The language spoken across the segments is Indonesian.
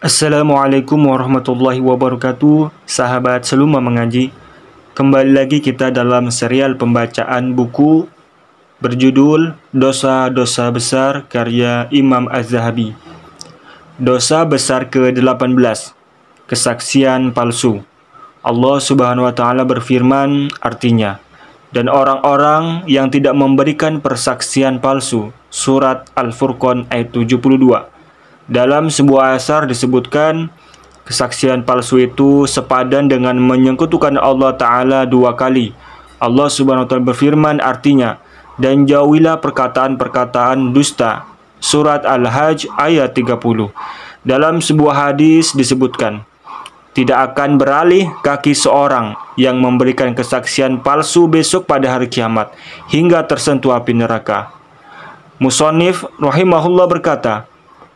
Assalamualaikum warahmatullahi wabarakatuh Sahabat Seluma Mengaji Kembali lagi kita dalam serial pembacaan buku Berjudul Dosa-Dosa Besar karya Imam Az-Zahabi Dosa Besar ke-18 Kesaksian Palsu Allah subhanahu wa ta'ala berfirman artinya Dan orang-orang yang tidak memberikan persaksian palsu Surat Al-Furqan ayat 72 dalam sebuah asar disebutkan kesaksian palsu itu sepadan dengan menyekutukan Allah Ta'ala dua kali. Allah Subhanahu Wa Ta'ala berfirman artinya, dan jauhilah perkataan-perkataan dusta. Surat Al-Hajj ayat 30. Dalam sebuah hadis disebutkan, tidak akan beralih kaki seorang yang memberikan kesaksian palsu besok pada hari kiamat hingga tersentuh api neraka. Musonif rahimahullah berkata,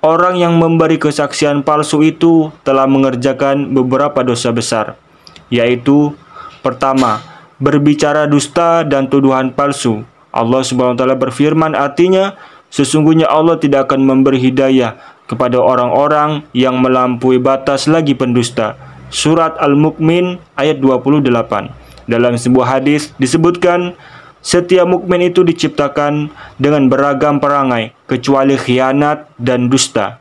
orang yang memberi kesaksian palsu itu telah mengerjakan beberapa dosa besar, yaitu pertama, berbicara dusta dan tuduhan palsu. Allah Swt wa berfirman artinya sesungguhnya Allah tidak akan memberi hidayah kepada orang-orang yang melampaui batas lagi pendusta. Surat Al-Mukmin ayat 28. Dalam sebuah hadis disebutkan setiap mukmin itu diciptakan dengan beragam perangai, kecuali khianat dan dusta.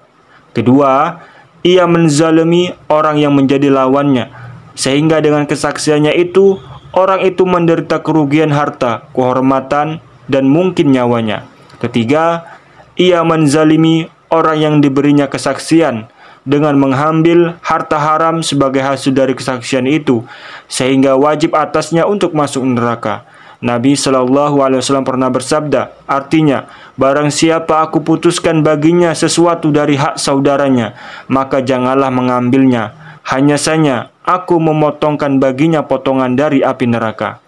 Kedua, ia menzalimi orang yang menjadi lawannya, sehingga dengan kesaksiannya itu, orang itu menderita kerugian harta, kehormatan, dan mungkin nyawanya. Ketiga, ia menzalimi orang yang diberinya kesaksian dengan mengambil harta haram sebagai hasil dari kesaksian itu, sehingga wajib atasnya untuk masuk neraka. Nabi Shallallahu Alaihi Wasallam pernah bersabda, artinya, barang siapa aku putuskan baginya sesuatu dari hak saudaranya, maka janganlah mengambilnya. Hanya saja, aku memotongkan baginya potongan dari api neraka.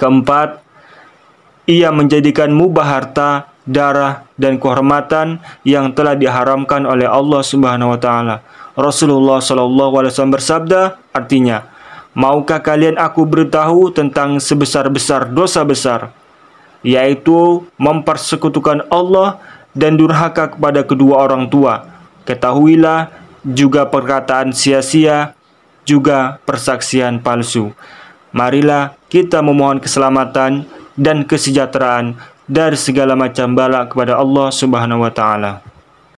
Keempat, ia menjadikan mubah harta, darah, dan kehormatan yang telah diharamkan oleh Allah Subhanahu wa taala. Rasulullah Shallallahu alaihi wasallam bersabda, artinya, Maukah kalian aku beritahu tentang sebesar-besar dosa besar, yaitu mempersekutukan Allah dan durhaka kepada kedua orang tua. Ketahuilah juga perkataan sia-sia, juga persaksian palsu. Marilah kita memohon keselamatan dan kesejahteraan dari segala macam bala kepada Allah Subhanahu wa taala.